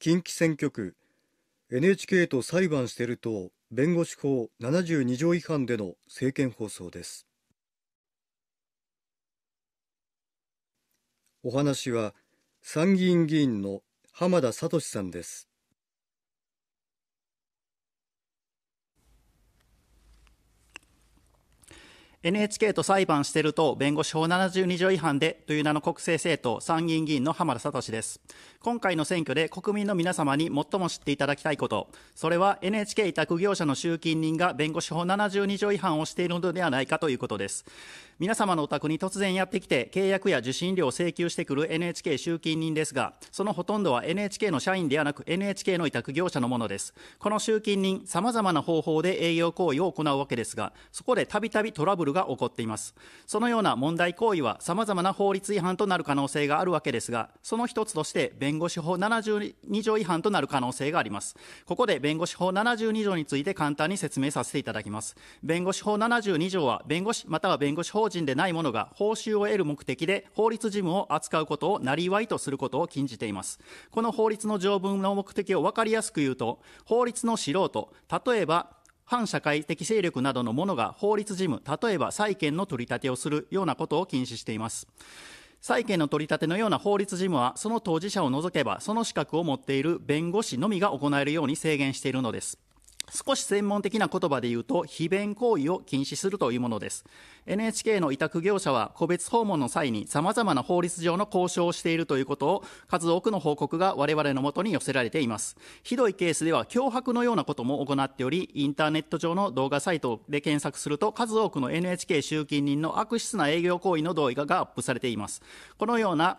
近畿選挙区 NHK と裁判している党弁護士法72条違反での政見放送ですお話は参議院議員の浜田聡さんです NHK と裁判してると弁護士法72条違反でという名の国政政党参議院議員の浜田聡です。今回の選挙で国民の皆様に最も知っていただきたいこと、それは NHK 委託業者の集金人が弁護士法72条違反をしているのではないかということです。皆様のお宅に突然やってきて契約や受信料を請求してくる NHK 集金人ですが、そのほとんどは NHK の社員ではなく NHK の委託業者のものです。この集金人、様々な方法で営業行為を行うわけですが、そこでたびたびトラブルルが起こっていますそのような問題行為はさまざまな法律違反となる可能性があるわけですがその一つとして弁護士法72条違反となる可能性がありますここで弁護士法72条について簡単に説明させていただきます弁護士法72条は弁護士または弁護士法人でない者が報酬を得る目的で法律事務を扱うことをなりわいとすることを禁じていますこの法律の条文の目的を分かりやすく言うと法律の素人例えば反社会的勢力などのものが法律事務、例えば債権の取り立てをするようなことを禁止しています。債権の取り立てのような法律事務は、その当事者を除けば、その資格を持っている弁護士のみが行えるように制限しているのです。少し専門的な言葉で言うと、非弁行為を禁止するというものです。NHK の委託業者は、個別訪問の際に様々な法律上の交渉をしているということを、数多くの報告が我々のもとに寄せられています。ひどいケースでは、脅迫のようなことも行っており、インターネット上の動画サイトで検索すると、数多くの NHK 集金人の悪質な営業行為の同意がアップされています。このような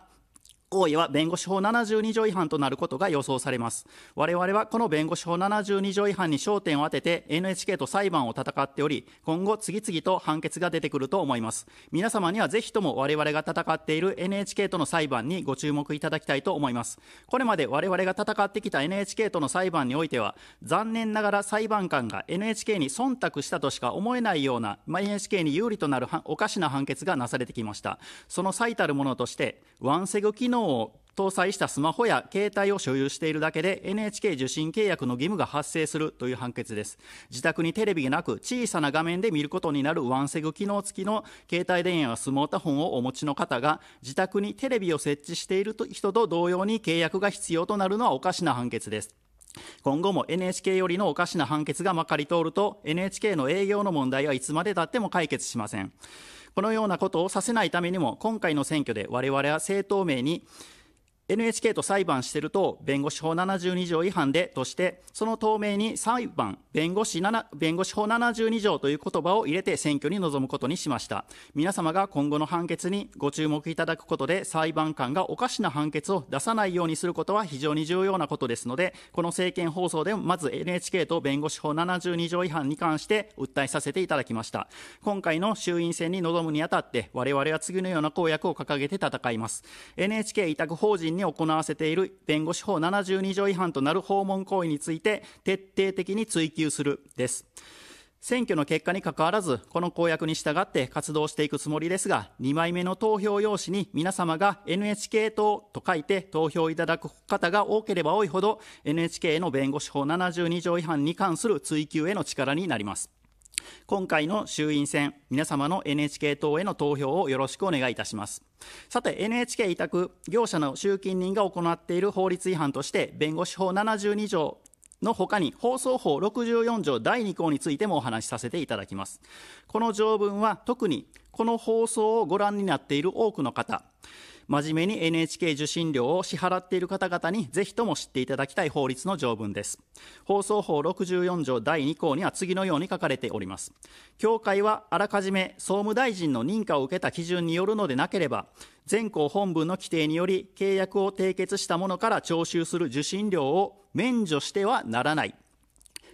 行為は弁護士法72条違反となることが予想されます。我々はこの弁護士法72条違反に焦点を当てて NHK と裁判を戦っており、今後次々と判決が出てくると思います。皆様にはぜひとも我々が戦っている NHK との裁判にご注目いただきたいと思います。これまで我々が戦ってきた NHK との裁判においては、残念ながら裁判官が NHK に忖度したとしか思えないような、まあ、NHK に有利となるおかしな判決がなされてきました。その最たるものとして、ワンセグ機能能を搭載したスマホや携帯を所有しているだけで NHK 受信契約の義務が発生するという判決です自宅にテレビがなく小さな画面で見ることになるワンセグ機能付きの携帯電話やスマートフォンをお持ちの方が自宅にテレビを設置している人と同様に契約が必要となるのはおかしな判決です今後も NHK よりのおかしな判決がまかり通ると NHK の営業の問題はいつまでたっても解決しませんこのようなことをさせないためにも今回の選挙で我々は政党名に NHK と裁判してると、弁護士法72条違反でとして、その透明に裁判、弁護士7弁護士法72条という言葉を入れて選挙に臨むことにしました。皆様が今後の判決にご注目いただくことで、裁判官がおかしな判決を出さないようにすることは非常に重要なことですので、この政見放送でまず NHK と弁護士法72条違反に関して訴えさせていただきました。今回の衆院選に臨むにあたって、我々は次のような公約を掲げて戦います。NHK 委託法人に行わせている弁護士法72条違反となる訪問行為について徹底的に追及するです。選挙の結果にかかわらず、この公約に従って活動していくつもりですが、2枚目の投票用紙に皆様が NHK 党と書いて投票いただく方が多ければ多いほど、NHK への弁護士法72条違反に関する追及への力になります。今回の衆院選、皆様の NHK 党への投票をよろしくお願いいたします。さて、NHK 委託業者の集金人が行っている法律違反として、弁護士法72条の他に放送法64条第2項についてもお話しさせていただきます。この条文は特にこの放送をご覧になっている多くの方、真面目に NHK 受信料を支払っている方々にぜひとも知っていただきたい法律の条文です。放送法64条第2項には次のように書かれております。協会はあらかじめ総務大臣の認可を受けた基準によるのでなければ、全項本文の規定により契約を締結したものから徴収する受信料を免除してはならない。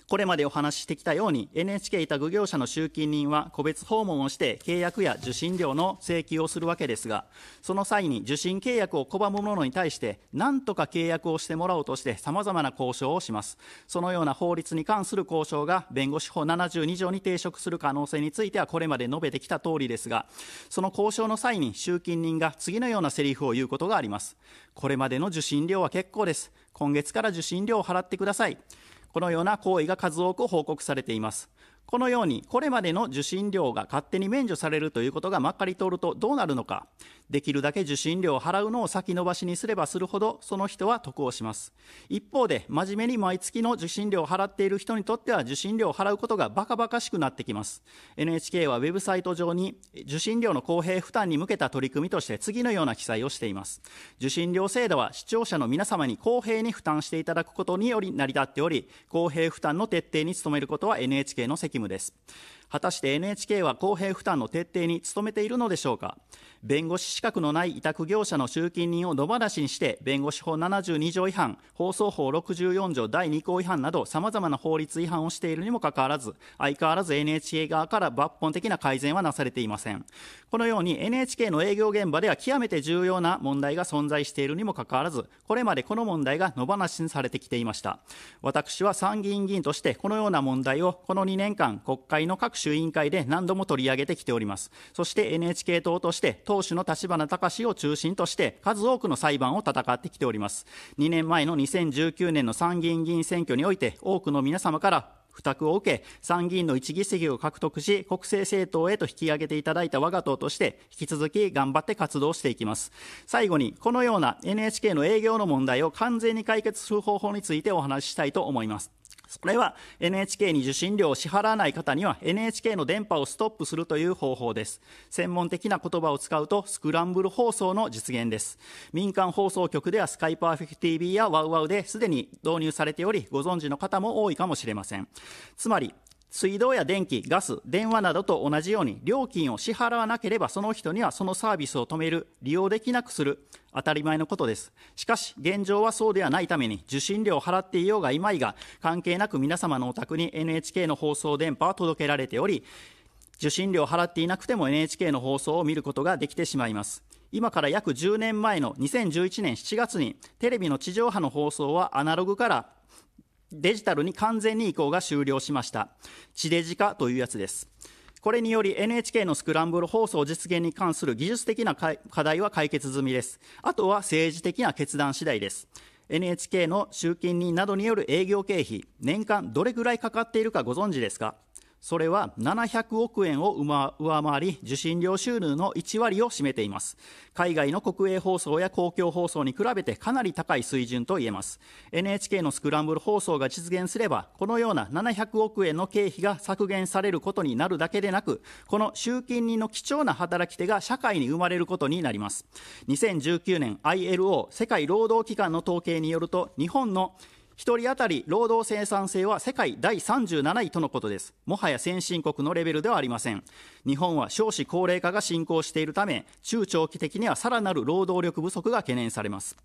これまでお話ししてきたように NHK 委託業者の集金人は個別訪問をして契約や受信料の請求をするわけですがその際に受信契約を拒む者に対して何とか契約をしてもらおうとしてさまざまな交渉をしますそのような法律に関する交渉が弁護士法72条に抵触する可能性についてはこれまで述べてきた通りですがその交渉の際に集金人が次のようなセリフを言うことがありますこれまでの受信料は結構です今月から受信料を払ってくださいこのような行為が数多く報告されています。このように、これまでの受信料が勝手に免除されるということがまかり通るとどうなるのか。できるだけ受信料を払うのを先延ばしにすればするほど、その人は得をします。一方で、真面目に毎月の受信料を払っている人にとっては、受信料を払うことがバカバカしくなってきます。NHK はウェブサイト上に、受信料の公平負担に向けた取り組みとして、次のような記載をしています。受信料制度は、視聴者の皆様に公平に負担していただくことにより成り立っており、公平負担の徹底に努めることは NHK の責務です。果たして NHK は公平負担の徹底に努めているのでしょうか弁護士資格のない委託業者の集金人を野放しにして弁護士法72条違反放送法64条第2項違反などさまざまな法律違反をしているにもかかわらず相変わらず NHK 側から抜本的な改善はなされていませんこのように NHK の営業現場では極めて重要な問題が存在しているにもかかわらずこれまでこの問題が野放しにされてきていました私は参議院議員としてこのような問題をこの2年間国会の各習委員会で何度も取り上げてきております。そして NHK 党として、党首の立花隆を中心として、数多くの裁判を戦ってきております。2年前の2019年の参議院議員選挙において、多くの皆様から付託を受け、参議院の1議席を獲得し、国政政党へと引き上げていただいた我が党として、引き続き頑張って活動していきます。最後に、このような NHK の営業の問題を完全に解決する方法についてお話ししたいと思います。これは NHK に受信料を支払わない方には NHK の電波をストップするという方法です。専門的な言葉を使うとスクランブル放送の実現です。民間放送局ではスカイパーフェクト TV やワウワウですでに導入されており、ご存知の方も多いかもしれません。つまり、水道や電気、ガス、電話などと同じように料金を支払わなければその人にはそのサービスを止める、利用できなくする、当たり前のことです。しかし、現状はそうではないために受信料を払っていようがいまいが、関係なく皆様のお宅に NHK の放送電波は届けられており、受信料を払っていなくても NHK の放送を見ることができてしまいます。今から約10年前の2011年7月にテレビの地上波の放送はアナログからデジタルに完全に移行が終了しました。地デジ化というやつです。これにより NHK のスクランブル放送実現に関する技術的な課題は解決済みです。あとは政治的な決断次第です。NHK の集金人などによる営業経費、年間どれぐらいかかっているかご存知ですかそれは700億円を上回り、受信料収入の1割を占めています。海外の国営放送や公共放送に比べてかなり高い水準と言えます。NHK のスクランブル放送が実現すれば、このような700億円の経費が削減されることになるだけでなく、この集金人の貴重な働き手が社会に生まれることになります。2019年 ILO 世界労働機関の統計によると、日本の1人当たり労働生産性は世界第37位とのことです。もはや先進国のレベルではありません。日本は少子高齢化が進行しているため、中長期的にはさらなる労働力不足が懸念されます。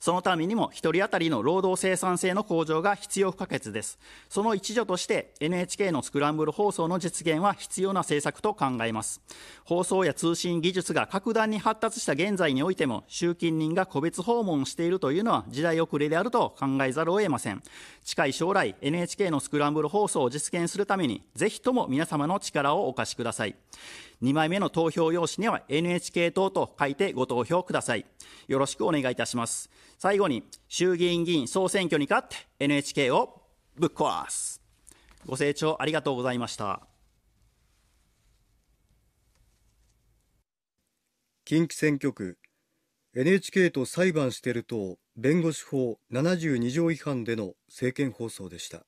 そのためにも、1人当たりの労働生産性の向上が必要不可欠です。その一助として、NHK のスクランブル放送の実現は必要な政策と考えます。放送や通信技術が格段に発達した現在においても、集金人が個別訪問しているというのは時代遅れであると考えざるを得ません。近い将来、NHK のスクランブル放送を実現するために、ぜひとも皆様の力をお貸しください。2枚目の投票用紙には NHK 党と書いてご投票ください。よろしくお願いいたします。最後に、衆議院議員総選挙に勝って NHK をぶっ壊す。ご清聴ありがとうございました。近畿選挙区 NHK と裁判している党弁護士法72条違反での政見放送でした。